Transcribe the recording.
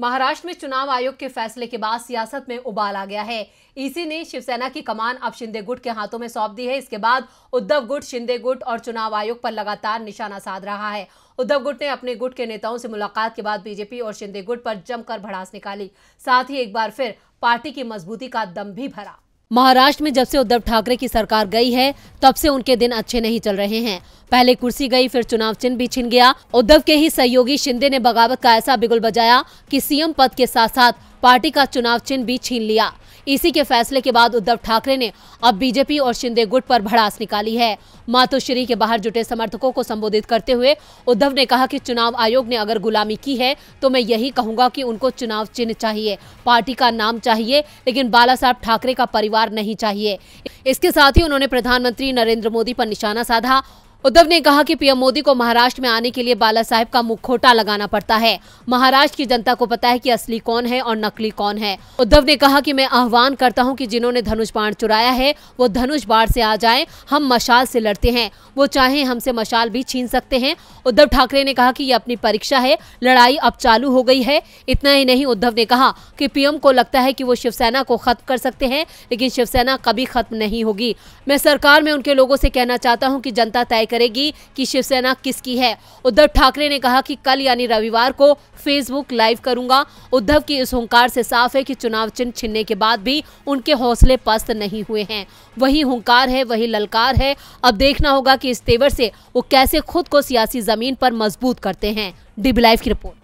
महाराष्ट्र में चुनाव आयोग के फैसले के बाद सियासत में उबाल आ गया है इसी ने शिवसेना की कमान अब शिंदे गुट के हाथों में सौंप दी है इसके बाद उद्धव गुट शिंदे गुट और चुनाव आयोग पर लगातार निशाना साध रहा है उद्धव गुट ने अपने गुट के नेताओं से मुलाकात के बाद बीजेपी और शिंदे गुट पर जमकर भड़ास निकाली साथ ही एक बार फिर पार्टी की मजबूती का दम भी भरा महाराष्ट्र में जब से उद्धव ठाकरे की सरकार गई है तब से उनके दिन अच्छे नहीं चल रहे हैं पहले कुर्सी गई फिर चुनाव चिन्ह भी छिन गया उद्धव के ही सहयोगी शिंदे ने बगावत का ऐसा बिगुल बजाया कि सीएम पद के साथ साथ पार्टी का चुनाव चिन्ह भी छीन लिया इसी के फैसले के बाद उद्धव ठाकरे ने अब बीजेपी और शिंदे गुट पर भड़ास निकाली है मातोश्री के बाहर जुटे समर्थकों को संबोधित करते हुए उद्धव ने कहा कि चुनाव आयोग ने अगर गुलामी की है तो मैं यही कहूंगा कि उनको चुनाव चिन्ह चाहिए पार्टी का नाम चाहिए लेकिन बाला साहब ठाकरे का परिवार नहीं चाहिए इसके साथ ही उन्होंने प्रधानमंत्री नरेंद्र मोदी पर निशाना साधा उद्धव ने कहा कि पीएम मोदी को महाराष्ट्र में आने के लिए बाला साहेब का मुखोटा लगाना पड़ता है महाराष्ट्र की जनता को पता है कि असली कौन है और नकली कौन है उद्धव ने कहा कि मैं आह्वान करता हूं कि जिन्होंने धनुष बाण चुराया है वो धनुष बाण से आ जाए हम मशाल से लड़ते हैं वो चाहे हमसे मशाल भी छीन सकते हैं उद्धव ठाकरे ने कहा की ये अपनी परीक्षा है लड़ाई अब चालू हो गई है इतना ही नहीं उद्धव ने कहा की पीएम को लगता है की वो शिवसेना को खत्म कर सकते हैं लेकिन शिवसेना कभी खत्म नहीं होगी मैं सरकार में उनके लोगों से कहना चाहता हूँ की जनता तय करेगी कि शिवसेना किसकी है उद्धव ठाकरे ने कहा कि कल यानी रविवार को फेसबुक लाइव करूंगा उद्धव की इस हंकार से साफ है कि चुनाव चिन्ह छिनने के बाद भी उनके हौसले पस्त नहीं हुए हैं वही हंकार है वही ललकार है अब देखना होगा कि इस तेवर से वो कैसे खुद को सियासी जमीन पर मजबूत करते हैं डीबी लाइव की रिपोर्ट